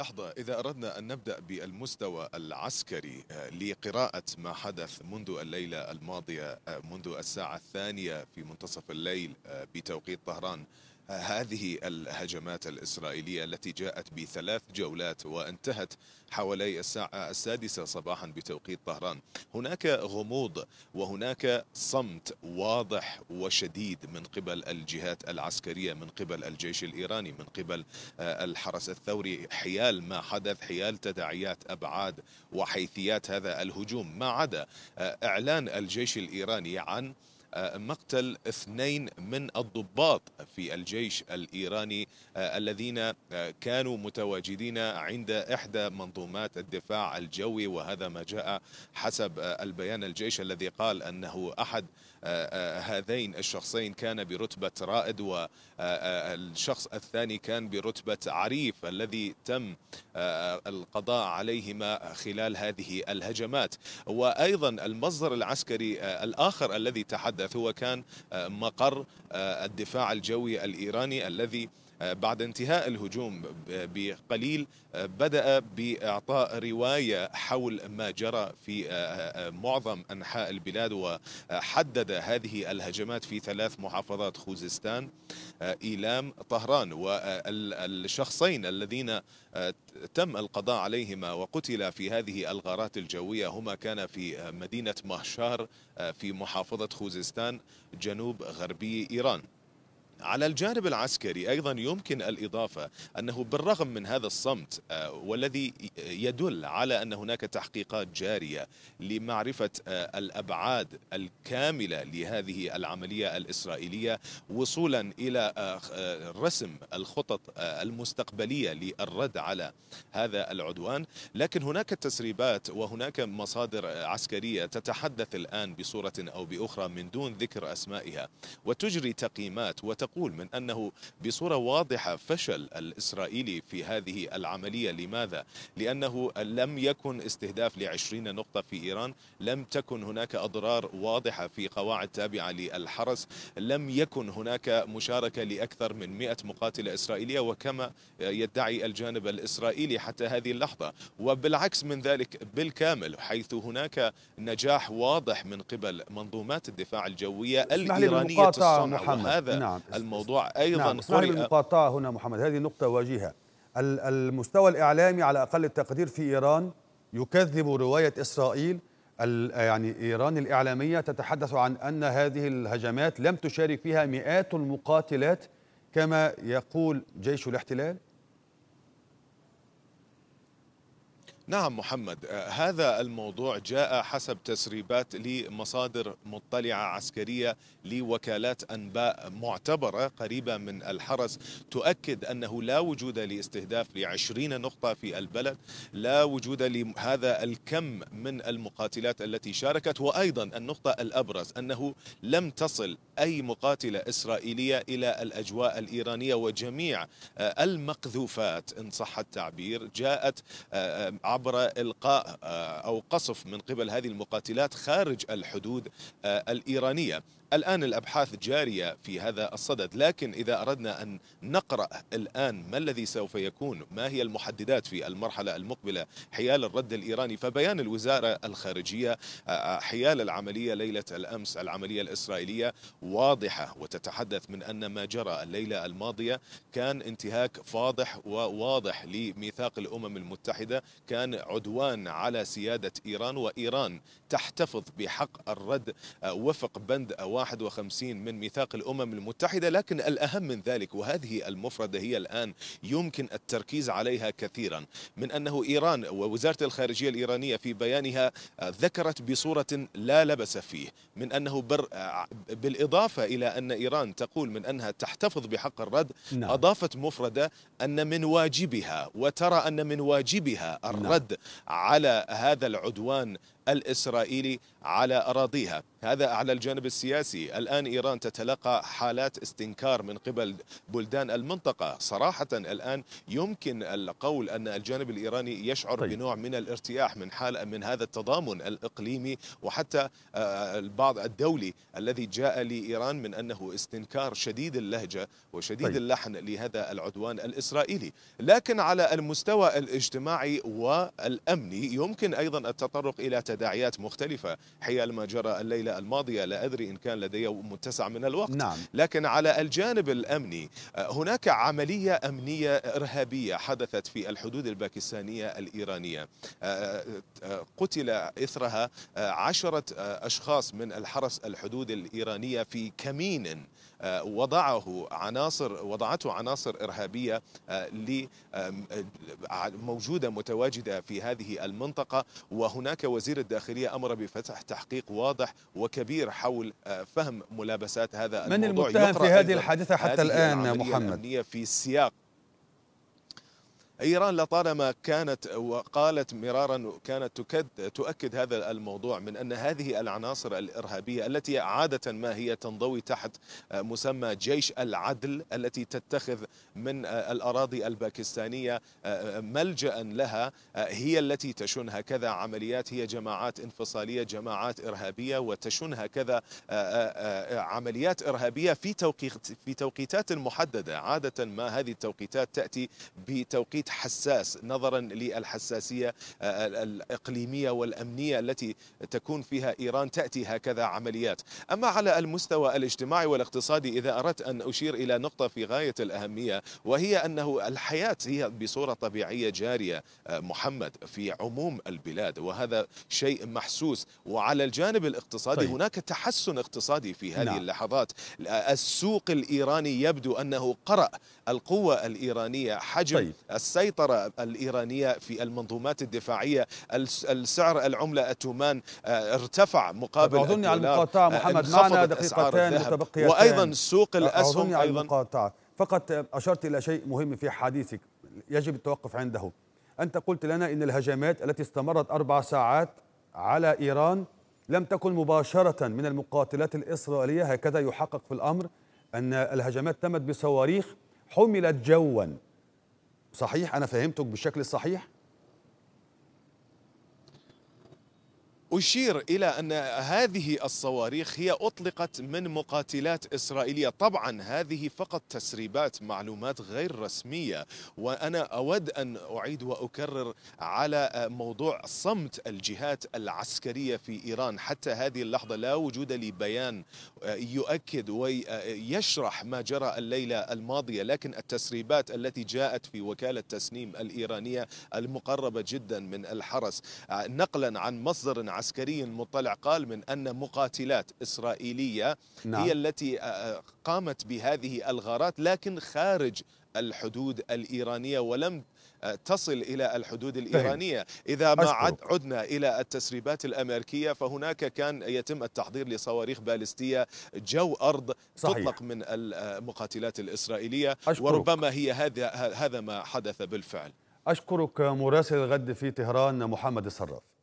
لحظة إذا أردنا أن نبدأ بالمستوى العسكري آه، لقراءة ما حدث منذ الليلة الماضية آه، منذ الساعة الثانية في منتصف الليل آه، بتوقيت طهران هذه الهجمات الإسرائيلية التي جاءت بثلاث جولات وانتهت حوالي الساعة السادسة صباحا بتوقيت طهران هناك غموض وهناك صمت واضح وشديد من قبل الجهات العسكرية من قبل الجيش الإيراني من قبل آه، الحرس الثوري حيال ما حدث حيال تداعيات أبعاد وحيثيات هذا الهجوم ما عدا آه، إعلان الجيش الإيراني عن آه، مقتل اثنين من الضباط في الجيش الإيراني آه، الذين آه، كانوا متواجدين عند إحدى منظومات الدفاع الجوي وهذا ما جاء حسب البيان الجيش الذي قال أنه أحد هذين الشخصين كان برتبة رائد والشخص الثاني كان برتبة عريف الذي تم القضاء عليهما خلال هذه الهجمات وأيضا المصدر العسكري الآخر الذي تحدث حيث هو كان آه، مقر آه، الدفاع الجوي الايراني الذي آه، بعد انتهاء الهجوم بقليل آه، بدأ بإعطاء رواية حول ما جرى في آه، معظم أنحاء البلاد وحدد هذه الهجمات في ثلاث محافظات خوزستان إيلام طهران والشخصين الذين تم القضاء عليهما وقتل في هذه الغارات الجوية هما كان في مدينة مهشار في محافظة خوزستان جنوب غربي إيران على الجانب العسكري ايضا يمكن الاضافه انه بالرغم من هذا الصمت آه، والذي يدل على ان هناك تحقيقات جاريه لمعرفه آه، الابعاد الكامله لهذه العمليه الاسرائيليه وصولا الى آه، رسم الخطط المستقبليه للرد على هذا العدوان لكن هناك تسريبات وهناك مصادر عسكريه تتحدث الان بصوره او باخرى من دون ذكر اسمائها وتجري تقييمات وت تقول من أنه بصورة واضحة فشل الإسرائيلي في هذه العملية لماذا؟ لأنه لم يكن استهداف لعشرين نقطة في إيران لم تكن هناك أضرار واضحة في قواعد تابعة للحرس لم يكن هناك مشاركة لأكثر من 100 مقاتلة إسرائيلية وكما يدعي الجانب الإسرائيلي حتى هذه اللحظة وبالعكس من ذلك بالكامل حيث هناك نجاح واضح من قبل منظومات الدفاع الجوية الإيرانية الصنع محمد. نعم. الموضوع أيضا نعم قرئ المقاطعة هنا محمد هذه نقطة واجهة المستوى الإعلامي على أقل التقدير في إيران يكذب رواية إسرائيل يعني إيران الإعلامية تتحدث عن أن هذه الهجمات لم تشارك فيها مئات المقاتلات كما يقول جيش الاحتلال نعم محمد آه، هذا الموضوع جاء حسب تسريبات لمصادر مطلعة عسكرية لوكالات أنباء معتبرة قريبة من الحرس تؤكد أنه لا وجود لاستهداف لعشرين نقطة في البلد لا وجود لهذا الكم من المقاتلات التي شاركت وأيضا النقطة الأبرز أنه لم تصل أي مقاتلة إسرائيلية إلى الأجواء الإيرانية وجميع آه، المقذوفات إن صح التعبير جاءت آه، آه، عبر إلقاء أو قصف من قبل هذه المقاتلات خارج الحدود الإيرانية الآن الأبحاث جارية في هذا الصدد لكن إذا أردنا أن نقرأ الآن ما الذي سوف يكون ما هي المحددات في المرحلة المقبلة حيال الرد الإيراني فبيان الوزارة الخارجية آه، آه، حيال العملية ليلة الأمس العملية الإسرائيلية واضحة وتتحدث من أن ما جرى الليلة الماضية كان انتهاك فاضح وواضح لميثاق الأمم المتحدة كان عدوان على سيادة إيران وإيران تحتفظ بحق الرد آه، وفق بند أو 51 من ميثاق الأمم المتحدة لكن الأهم من ذلك وهذه المفردة هي الآن يمكن التركيز عليها كثيرا من أنه إيران ووزارة الخارجية الإيرانية في بيانها آه، ذكرت بصورة لا لبس فيه من أنه بر آه، بالإضافة إلى أن إيران تقول من أنها تحتفظ بحق الرد نعم. أضافت مفردة أن من واجبها وترى أن من واجبها نعم. الرد على هذا العدوان الإسرائيلي على أراضيها هذا على الجانب السياسي الآن إيران تتلقى حالات استنكار من قبل بلدان المنطقة صراحة الآن يمكن القول أن الجانب الإيراني يشعر طيب. بنوع من الارتياح من حال من هذا التضامن الإقليمي وحتى آه، البعض الدولي الذي جاء لإيران من أنه استنكار شديد اللهجة وشديد طيب. اللحن لهذا العدوان الإسرائيلي لكن على المستوى الاجتماعي والأمني يمكن أيضا التطرق إلى تدريب تداعيات مختلفة حيال ما جرى الليلة الماضية لا أدري إن كان لدي متسع من الوقت نعم. لكن على الجانب الأمني آه، هناك عملية أمنية إرهابية حدثت في الحدود الباكستانية الإيرانية آه، آه، قتل إثرها عشرة أشخاص من الحرس الحدود الإيرانية في كمين وضعه عناصر وضعته عناصر إرهابية آه، آه، موجودة متواجدة في هذه المنطقة وهناك وزير الداخلية أمر بفتح تحقيق واضح وكبير حول آه، فهم ملابسات هذا الموضوع من المتهم في هذه الحادثة حتى الآن محمد في سياق إيران لطالما كانت وقالت مرارا كانت تكد تؤكد هذا الموضوع من أن هذه العناصر الإرهابية التي عادة ما هي تنضوي تحت مسمى جيش العدل التي تتخذ من الأراضي الباكستانية ملجأ لها هي التي تشن هكذا عمليات هي جماعات انفصالية جماعات إرهابية وتشن هكذا عمليات إرهابية في توقيت في توقيتات محددة عادة ما هذه التوقيتات تأتي بتوقيت بيت حساس نظرا للحساسية آه، الإقليمية والأمنية التي تكون فيها إيران تأتي هكذا عمليات أما على المستوى الاجتماعي والاقتصادي إذا أردت أن أشير إلى نقطة في غاية الأهمية وهي أنه الحياة هي بصورة طبيعية جارية آه، محمد في عموم البلاد وهذا شيء محسوس وعلى الجانب الاقتصادي طيب. هناك تحسن اقتصادي في هذه نعم. اللحظات السوق الإيراني يبدو أنه قرأ القوة الإيرانية حجم طيب. السيطرة الإيرانية في المنظومات الدفاعية السعر العملة التومان آه، ارتفع مقابل طيب، أظن على المقاطعة آه، محمد معنا دقيقتان متبقيتان وأيضا سوق آه، الأسهم أيضا على المقاطعة فقط أشرت إلى شيء مهم في حديثك يجب التوقف عنده أنت قلت لنا إن الهجمات التي استمرت أربع ساعات على إيران لم تكن مباشرة من المقاتلات الإسرائيلية هكذا يحقق في الأمر أن الهجمات تمت بصواريخ حملت جوا صحيح انا فهمتك بالشكل الصحيح أشير إلى أن هذه الصواريخ هي أطلقت من مقاتلات إسرائيلية طبعا هذه فقط تسريبات معلومات غير رسمية وأنا أود أن أعيد وأكرر على موضوع صمت الجهات العسكرية في إيران حتى هذه اللحظة لا وجود لبيان يؤكد ويشرح ما جرى الليلة الماضية لكن التسريبات التي جاءت في وكالة تسنيم الإيرانية المقربة جدا من الحرس نقلا عن مصدر عسكري عسكري مطلع قال من أن مقاتلات إسرائيلية نعم. هي التي آه، آه، قامت بهذه الغارات لكن خارج الحدود الإيرانية ولم آه، تصل إلى الحدود الإيرانية إذا ما عدنا إلى التسريبات الأمريكية فهناك كان يتم التحضير لصواريخ بالستية جو أرض صحيح. تطلق من المقاتلات الإسرائيلية أشكرك. وربما هي هذا هذا ما حدث بالفعل أشكرك مراسل الغد في طهران محمد الصراف